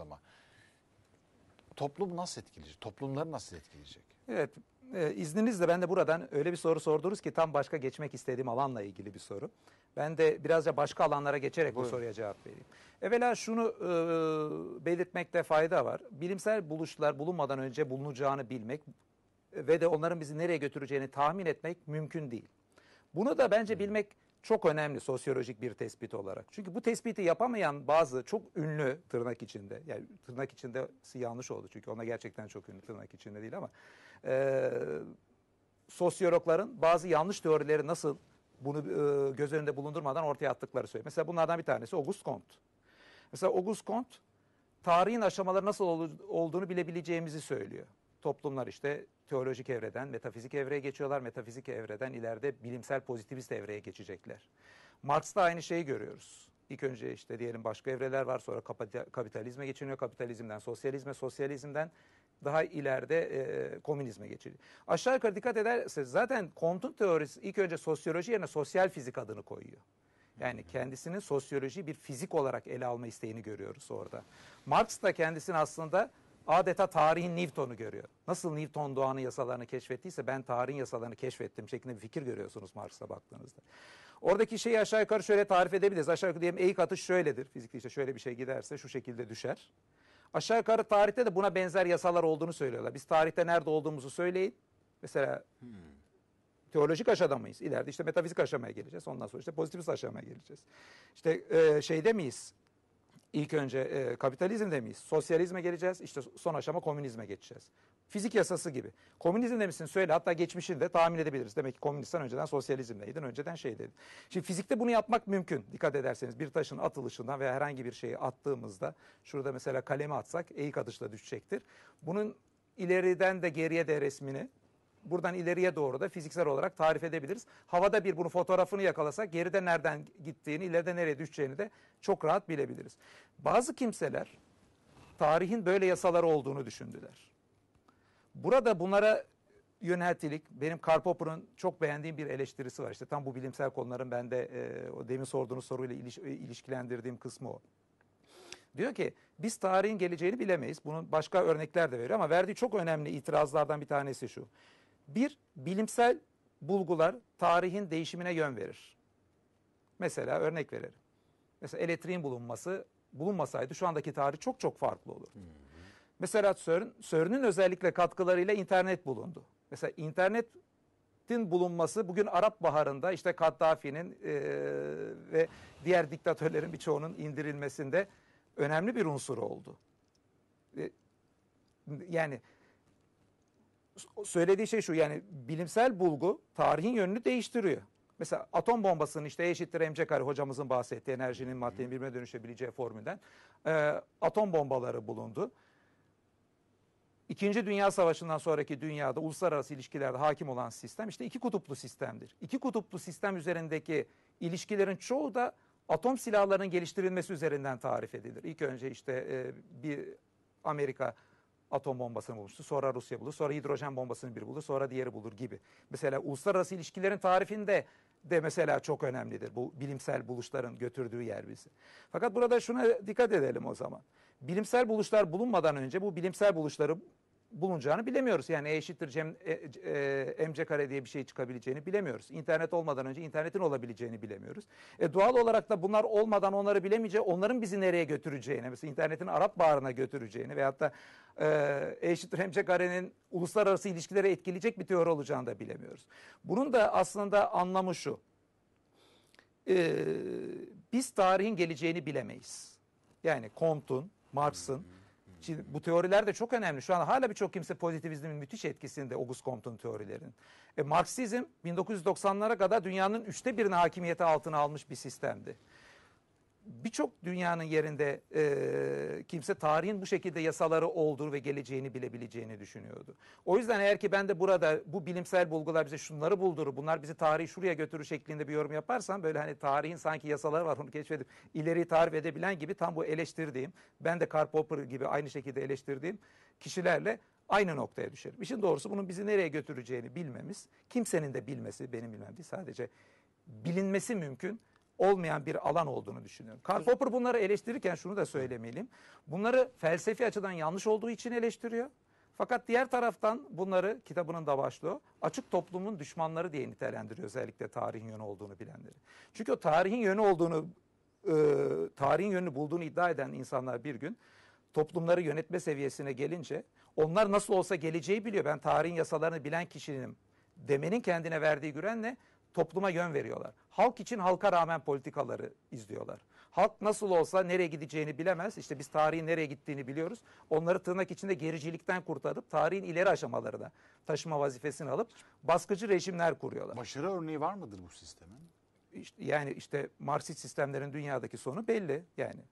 ama toplum nasıl etkileyecek? Toplumları nasıl etkileyecek? Evet, e, izninizle ben de buradan öyle bir soru sordunuz ki tam başka geçmek istediğim alanla ilgili bir soru. Ben de birazca başka alanlara geçerek Buyurun. bu soruya cevap vereyim. Evvela şunu e, belirtmekte fayda var. Bilimsel buluşlar bulunmadan önce bulunacağını bilmek ve de onların bizi nereye götüreceğini tahmin etmek mümkün değil. Bunu da bence hmm. bilmek çok önemli sosyolojik bir tespit olarak. Çünkü bu tespiti yapamayan bazı çok ünlü tırnak içinde, yani tırnak içinde yanlış oldu çünkü ona gerçekten çok ünlü tırnak içinde değil ama e, sosyologların bazı yanlış teorileri nasıl bunu e, göz önünde bulundurmadan ortaya attıkları söylüyor. Mesela bunlardan bir tanesi Auguste Comte. Mesela Auguste Comte tarihin aşamaları nasıl ol, olduğunu bilebileceğimizi söylüyor toplumlar işte teolojik evreden metafizik evreye geçiyorlar. Metafizik evreden ileride bilimsel pozitivist evreye geçecekler. Marx'ta aynı şeyi görüyoruz. İlk önce işte diyelim başka evreler var sonra kapitalizme geçiniyor. Kapitalizmden sosyalizme, sosyalizmden daha ileride e, komünizme geçiyor. Aşağı yukarı dikkat ederseniz zaten Comte'un teorisi ilk önce sosyoloji yerine sosyal fizik adını koyuyor. Yani kendisinin sosyolojiyi bir fizik olarak ele alma isteğini görüyoruz orada. Marx da kendisini aslında adeta tarihin Newton'u görüyor. Nasıl Newton doğanın yasalarını keşfettiyse ben tarihin yasalarını keşfettim şeklinde bir fikir görüyorsunuz Marx'a baktığınızda. Oradaki şeyi aşağı yukarı şöyle tarif edebiliriz. Aşağı yukarı diyelim eğik atış şöyledir. Fizikte işte şöyle bir şey giderse şu şekilde düşer. Aşağı yukarı tarihte de buna benzer yasalar olduğunu söylüyorlar. Biz tarihte nerede olduğumuzu söyleyin. Mesela hmm. teolojik aşamada mıyız? İleride işte metafizik aşamaya geleceğiz. Ondan sonra işte pozitivist aşamaya geleceğiz. İşte e, şeyde miyiz? İlk önce e, kapitalizmde miyiz? Sosyalizme geleceğiz. İşte son aşama komünizme geçeceğiz. Fizik yasası gibi. Komünizm misin söyle hatta geçmişini de tahmin edebiliriz. Demek ki komünistten önceden sosyalizmdeydin, önceden şeydeydin. Şimdi fizikte bunu yapmak mümkün. Dikkat ederseniz bir taşın atılışından veya herhangi bir şeyi attığımızda şurada mesela kalemi atsak eğik atışla düşecektir. Bunun ileriden de geriye de resmini buradan ileriye doğru da fiziksel olarak tarif edebiliriz. Havada bir bunu fotoğrafını yakalasak geride nereden gittiğini, ileride nereye düşeceğini de çok rahat bilebiliriz. Bazı kimseler tarihin böyle yasaları olduğunu düşündüler. Burada bunlara yöneltilik, benim Karl Popper'ın çok beğendiğim bir eleştirisi var. İşte tam bu bilimsel konuların bende e, o demin sorduğunuz soruyla iliş, e, ilişkilendirdiğim kısmı o. Diyor ki biz tarihin geleceğini bilemeyiz. Bunun başka örnekler de veriyor ama verdiği çok önemli itirazlardan bir tanesi şu. Bir, bilimsel bulgular tarihin değişimine yön verir. Mesela örnek verelim. Mesela elektriğin bulunması bulunmasaydı şu andaki tarih çok çok farklı olurdu. Hmm. Mesela CERN, CERN'ün özellikle katkılarıyla internet bulundu. Mesela internetin bulunması bugün Arap Baharı'nda işte Kaddafi'nin e, ve diğer diktatörlerin birçoğunun indirilmesinde önemli bir unsur oldu. E, yani söylediği şey şu yani bilimsel bulgu tarihin yönünü değiştiriyor. Mesela atom bombasının işte eşittir mc kare hocamızın bahsettiği enerjinin maddenin birbirine dönüşebileceği formülden e, atom bombaları bulundu. İkinci Dünya Savaşı'ndan sonraki dünyada uluslararası ilişkilerde hakim olan sistem işte iki kutuplu sistemdir. İki kutuplu sistem üzerindeki ilişkilerin çoğu da atom silahlarının geliştirilmesi üzerinden tarif edilir. İlk önce işte e, bir Amerika atom bombasını bulmuştu. Sonra Rusya bulur. Sonra hidrojen bombasını bir bulur. Sonra diğeri bulur gibi. Mesela uluslararası ilişkilerin tarifinde de mesela çok önemlidir. Bu bilimsel buluşların götürdüğü yer bizi. Fakat burada şuna dikkat edelim o zaman. Bilimsel buluşlar bulunmadan önce bu bilimsel buluşları bulunacağını bilemiyoruz. Yani E eşittir Cem, e, e, e MC kare diye bir şey çıkabileceğini bilemiyoruz. İnternet olmadan önce internetin olabileceğini bilemiyoruz. E, doğal olarak da bunlar olmadan onları bilemeyeceği, onların bizi nereye götüreceğini, mesela internetin Arap Bağrı'na götüreceğini veyahut da e, e eşittir MC karenin uluslararası ilişkilere etkileyecek bir teori olacağını da bilemiyoruz. Bunun da aslında anlamı şu. E, biz tarihin geleceğini bilemeyiz. Yani Comte'un, Marx'ın, hmm. Şimdi bu teoriler de çok önemli. Şu an hala birçok kimse pozitivizmin müthiş etkisinde August Comte'un teorilerinin. E, Marksizm 1990'lara kadar dünyanın üçte birini hakimiyeti altına almış bir sistemdi birçok dünyanın yerinde e, kimse tarihin bu şekilde yasaları olduğunu ve geleceğini bilebileceğini düşünüyordu. O yüzden eğer ki ben de burada bu bilimsel bulgular bize şunları buldurur, bunlar bizi tarihi şuraya götürür şeklinde bir yorum yaparsam böyle hani tarihin sanki yasaları var onu keşfedip ileri tarif edebilen gibi tam bu eleştirdiğim, ben de Karl Popper gibi aynı şekilde eleştirdiğim kişilerle aynı noktaya düşerim. İşin doğrusu bunun bizi nereye götüreceğini bilmemiz, kimsenin de bilmesi, benim bilmem değil sadece bilinmesi mümkün olmayan bir alan olduğunu düşünüyorum. Karl Popper bunları eleştirirken şunu da söylemeliyim. Bunları felsefi açıdan yanlış olduğu için eleştiriyor. Fakat diğer taraftan bunları kitabının da başlığı açık toplumun düşmanları diye nitelendiriyor özellikle tarihin yönü olduğunu bilenleri. Çünkü o tarihin yönü olduğunu, e, tarihin yönünü bulduğunu iddia eden insanlar bir gün toplumları yönetme seviyesine gelince onlar nasıl olsa geleceği biliyor ben tarihin yasalarını bilen kişiyim demenin kendine verdiği güvenle topluma yön veriyorlar. Halk için halka rağmen politikaları izliyorlar. Halk nasıl olsa nereye gideceğini bilemez. İşte biz tarihin nereye gittiğini biliyoruz. Onları tırnak içinde gericilikten kurtarıp tarihin ileri aşamalarına taşıma vazifesini alıp baskıcı rejimler kuruyorlar. Başarı örneği var mıdır bu sistemin? İşte, yani işte Marksist sistemlerin dünyadaki sonu belli yani.